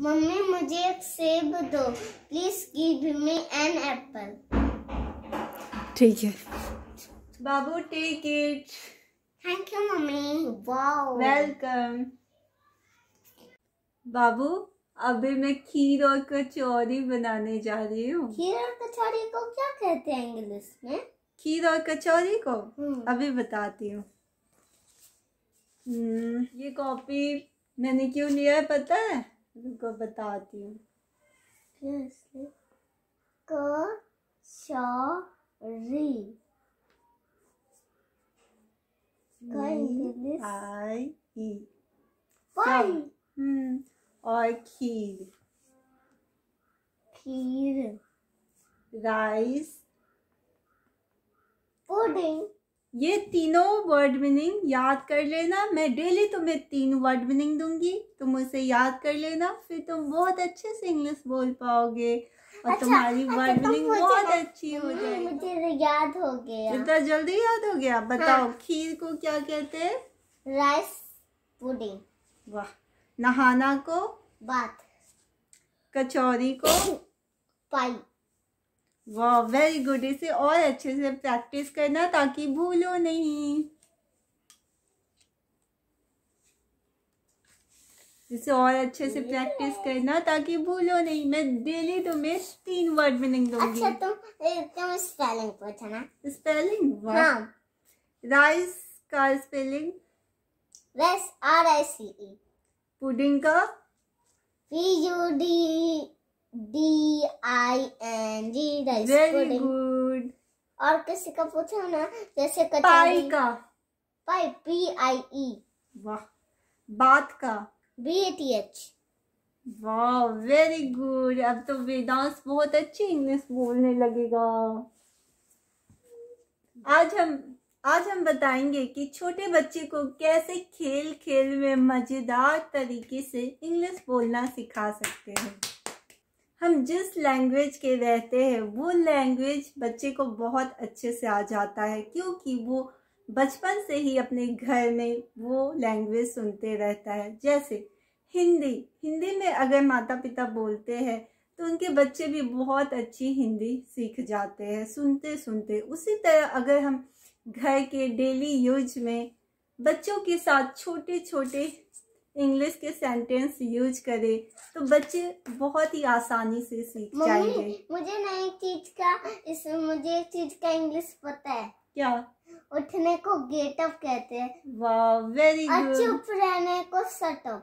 Mummy मुझे एक सेब दो please give me an apple ठीक है बाबू टेक इट थैंक यू मम्मी वाओ वेलकम बाबू अभी मैं खीर और कचौरी बनाने जा रही हूँ खीर और कचौरी को क्या कहते हैं इंग्लिश में खीर और कचौरी को हम्म। अभी बताती हूँ हम्म, ये कॉपी मैंने क्यों लिया है पता है तुमको बताती हूँ हम्म और खीर खीर राइस पुडिंग ये तीनों वर्ड मीनिंग याद कर लेना मैं डेली तुम्हें तीन वर्ड मीनिंग दूंगी तुम उसे याद कर लेना फिर तुम बहुत अच्छे से इंग्लिश बोल पाओगे और अच्छा, तुम्हारी अच्छा, वर्ड तो मीनिंग बहुत अच्छी हो जाएगी मुझे तो याद हो गया इतना जल्दी याद हो गया हाँ। बताओ हाँ। खीर को क्या कहते हैं राइस पुडिंग वाह नहाना को बात कचौरी को पाई वाह वेरी गुड इसे और अच्छे से प्रैक्टिस करना ताकि भूलो नहीं इसे और अच्छे से प्रैक्टिस करना ताकि भूलो नहीं मैं डेली तुम्हें तो तीन वर्ड में लिख दूंगी अच्छा तुम तुम स्पेलिंग पूछो स्पेलिंग हाँ राइस का spelling was R I C E pudding का P U D D I N G very good और किसी का पूछो ना जैसे पाई का पाई P I E वाह बात का B A T H वाह वेरी गुड अब तो वेदांश बहुत अच्छी इंग्लिश बोलने लगेगा आज हम आज हम बताएंगे कि छोटे बच्चे को कैसे खेल खेल में मजेदार तरीके से इंग्लिश बोलना सिखा सकते हैं हम जिस लैंग्वेज के रहते हैं वो लैंग्वेज बच्चे को बहुत अच्छे से आ जाता है क्योंकि वो बचपन से ही अपने घर में वो लैंग्वेज सुनते रहता है जैसे हिंदी हिंदी में अगर माता पिता बोलते हैं तो उनके बच्चे भी बहुत अच्छी हिंदी सीख जाते हैं सुनते सुनते उसी तरह अगर हम घर के डेली यूज में बच्चों के साथ छोटे छोटे इंग्लिश के सेंटेंस यूज करे तो बच्चे बहुत ही आसानी से सीख जाएंगे मुझे नई चीज का इस मुझे चीज का इंग्लिश पता है क्या उठने को गेट अप कहते हैं वाह वेरी गुड चुप रहने को अप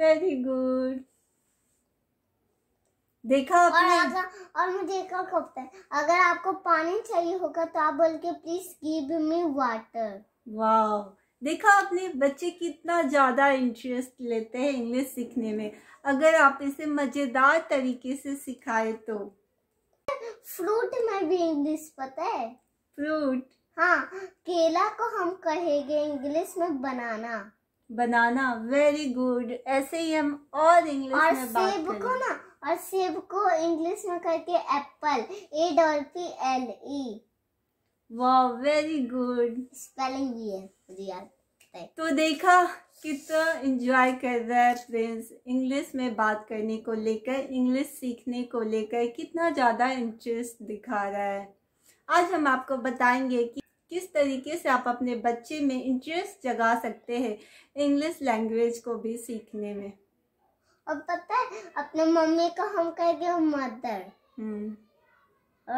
वेरी गुड देखा आपने और, और मुझे एक और कहता है अगर आपको पानी चाहिए होगा तो आप बोल के प्लीज गिव मी वाटर वाह देखा आपने बच्चे कितना ज़्यादा इंटरेस्ट लेते हैं इंग्लिश सीखने में अगर आप इसे मज़ेदार तरीके से सिखाए तो फ्रूट में भी इंग्लिश पता है फ्रूट हाँ केला को हम कहेंगे इंग्लिश में बनाना बनाना वेरी गुड ऐसे ही हम और इंग्लिश और में बात सेब को ना और सेब को इंग्लिश में करके apple A double P L E वाह वेरी गुड स्पेलिंग भी है तो देखा कितना तो एंजॉय कर रहा है प्रिंस इंग्लिश में बात करने को लेकर इंग्लिश सीखने को लेकर कितना ज़्यादा इंटरेस्ट दिखा रहा है आज हम आपको बताएंगे कि किस तरीके से आप अपने बच्चे में इंटरेस्ट जगा सकते हैं इंग्लिश लैंग्वेज को भी सीखने में और पता है अपने मम्मी को हम कहेंगे मदर हम्म।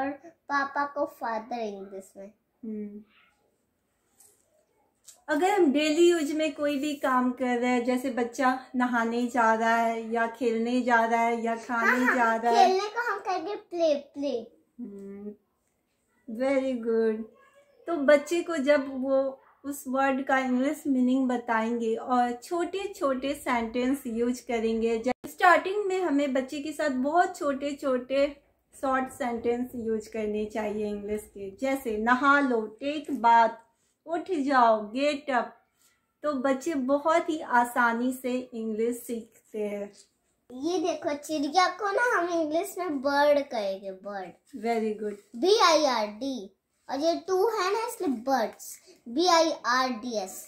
और पापा को फादर इंग्लिश में हम्म। अगर हम डेली यूज में कोई भी काम कर रहे हैं जैसे बच्चा नहाने जा रहा है या खेलने जा रहा है या हाँ, खाने हाँ, जा रहा है खेलने को हम कहेंगे प्ले प्ले वेरी गुड तो बच्चे को जब वो उस वर्ड का इंग्लिश मीनिंग बताएंगे और छोटे छोटे सेंटेंस यूज करेंगे स्टार्टिंग में हमें बच्चे के साथ बहुत छोटे छोटे शॉर्ट सेंटेंस यूज करने चाहिए इंग्लिश के जैसे नहा लो टेक बाथ उठ जाओ गेट अप तो बच्चे बहुत ही आसानी से इंग्लिश सीखते हैं ये देखो चिड़िया को ना हम इंग्लिश में बर्ड कहेंगे bird very good B I R D और ये टू है ना इसलिए birds B I R D S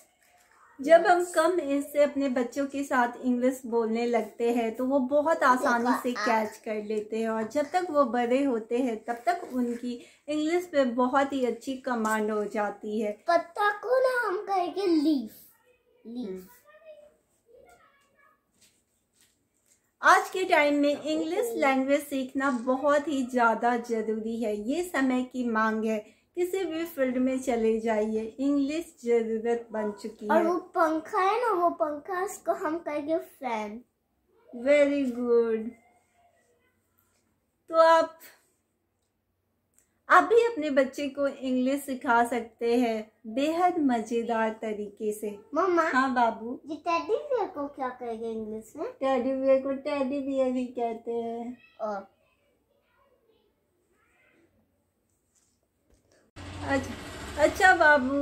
जब हम कम एज से अपने बच्चों के साथ इंग्लिश बोलने लगते हैं तो वो बहुत आसानी से कैच कर लेते हैं और जब तक वो बड़े होते हैं तब तक उनकी इंग्लिश पे बहुत ही अच्छी कमांड हो जाती है पत्ता को ना हम कहेंगे लीफ hmm. आज के टाइम में इंग्लिश लैंग्वेज सीखना बहुत ही ज़्यादा ज़रूरी है ये समय की मांग है किसी भी फील्ड में चले जाइए इंग्लिश जरूरत बन चुकी और है और वो पंखा है ना वो पंखा उसको हम कहेंगे फैन वेरी गुड तो आप आप भी अपने बच्चे को इंग्लिश सिखा सकते हैं बेहद मजेदार तरीके से मम्मा हाँ बाबू ये टेडी बियर को क्या कहेंगे इंग्लिश में टेडी बियर को टेडी बियर ही कहते हैं और अच्छा, अच्छा बाबू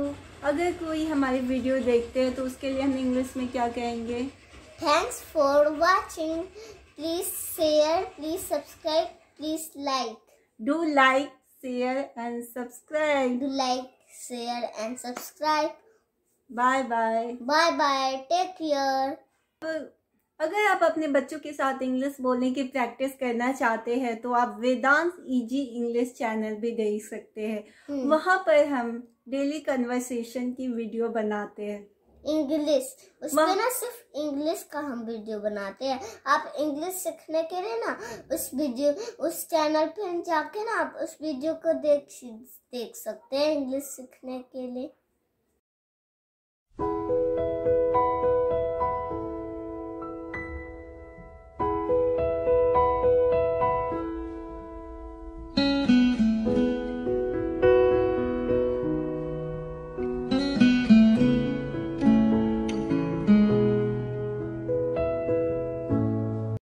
अगर कोई हमारी वीडियो देखते हैं तो उसके लिए हम इंग्लिश में क्या कहेंगे thanks for watching please share please subscribe please like do like share and subscribe do like share and subscribe bye bye bye bye take care अगर आप अपने बच्चों के साथ इंग्लिश बोलने की प्रैक्टिस करना चाहते हैं तो आप वेदांत इजी इंग्लिश चैनल भी देख सकते हैं हम्म। वहाँ पर हम डेली कन्वर्सेशन की वीडियो बनाते हैं इंग्लिश उसमें ना सिर्फ इंग्लिश का हम वीडियो बनाते हैं आप इंग्लिश सीखने के लिए ना उस वीडियो उस चैनल पे जाके ना आप उस वीडियो को देख देख सकते हैं इंग्लिश सीखने के लिए